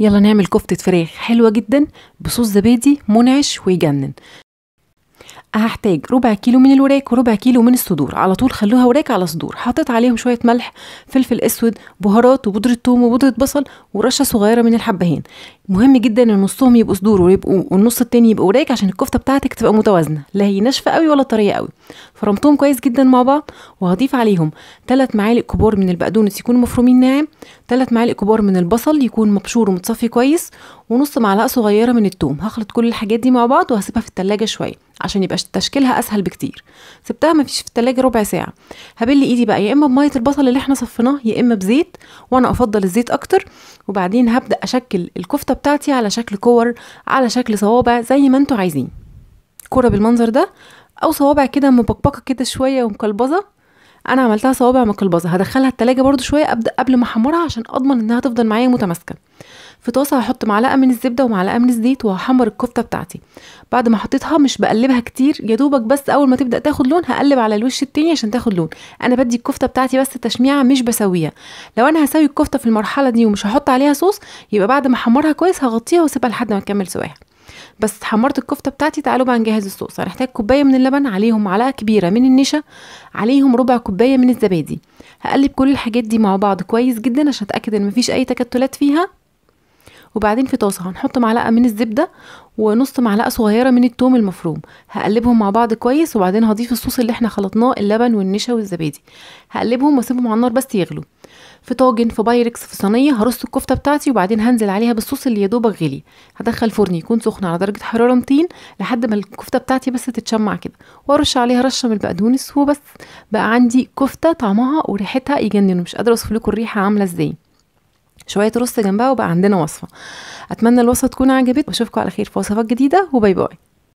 يلا نعمل كفتة فراخ حلوة جدا بصوص زبادي منعش ويجنن هحتاج ربع كيلو من الوراك وربع كيلو من الصدور على طول خلوها وراك على صدور حطيت عليهم شويه ملح فلفل اسود بهارات وبودره ثوم وبودره بصل ورشه صغيره من الحبهان مهم جدا ان نصهم يبقوا صدور ويبقوا والنص التاني يبقوا وراك عشان الكفته بتاعتك تبقى متوازنه لا هي ناشفه قوي ولا طريه قوي فرمتهم كويس جدا مع بعض وهضيف عليهم 3 معالق كبار من البقدونس يكونوا مفرومين ناعم 3 معالق كبار من البصل يكون مبشور ومتصفي كويس ونص معلقه صغيره من الثوم هخلط كل الحاجات دي مع بعض وهسيبها في التلاجة شويه عشان يبقى تشكيلها اسهل بكتير سبتها مفيش في التلاجة ربع ساعه هبل ايدي بقى يا اما بميه البصل اللي احنا صفيناه يا اما بزيت وانا افضل الزيت اكتر وبعدين هبدا اشكل الكفته بتاعتي على شكل كور على شكل صوابع زي ما انتوا عايزين كوره بالمنظر ده او صوابع كده مبقبقه كده شويه ومقلبزه انا عملتها صوابع مقلبزه هدخلها التلاجة برضو شويه ابدا قبل ما احمرها عشان اضمن انها تفضل معايا متماسكه في طاسه هحط معلقه من الزبده ومعلقه من الزيت وهحمر الكفته بتاعتي بعد ما حطيتها مش بقلبها كتير يا دوبك بس اول ما تبدا تاخد لون هقلب على الوش التاني عشان تاخد لون انا بدي الكفته بتاعتي بس تشميعه مش بسويها لو انا هسوي الكفته في المرحله دي ومش هحط عليها صوص يبقى بعد ما احمرها كويس هغطيها واسيبها لحد ما تكمل سواها بس حمرت الكفته بتاعتي تعالوا بقى نجهز الصوص هنحتاج كوبايه من اللبن عليهم معلقه كبيره من النشا عليهم ربع كوبايه من الزبادي هقلب كل الحاجات دي مع بعض كويس جدا عشان اتاكد ان مفيش اي تكتلات فيها وبعدين في طاسه هنحط معلقه من الزبده ونص معلقه صغيره من التوم المفروم هقلبهم مع بعض كويس وبعدين هضيف الصوص اللي احنا خلطناه اللبن والنشا والزبادي هقلبهم واسيبهم على النار بس يغلوا في طاجن في بايركس في صينيه هرص الكفته بتاعتي وبعدين هنزل عليها بالصوص اللي يدوبك غلي هدخل فرن يكون سخن على درجه حراره 200 لحد ما الكفته بتاعتي بس تتشمع كده وارش عليها رشه من البقدونس وبس بقى عندي كفته طعمها وريحتها يجنن مش قادره اوصف لكم الريحه عامله ازاي شويه رز جنبها وبقى عندنا وصفه اتمنى الوصفه تكون عجبت واشوفكم على خير في وصفات جديده وباي باي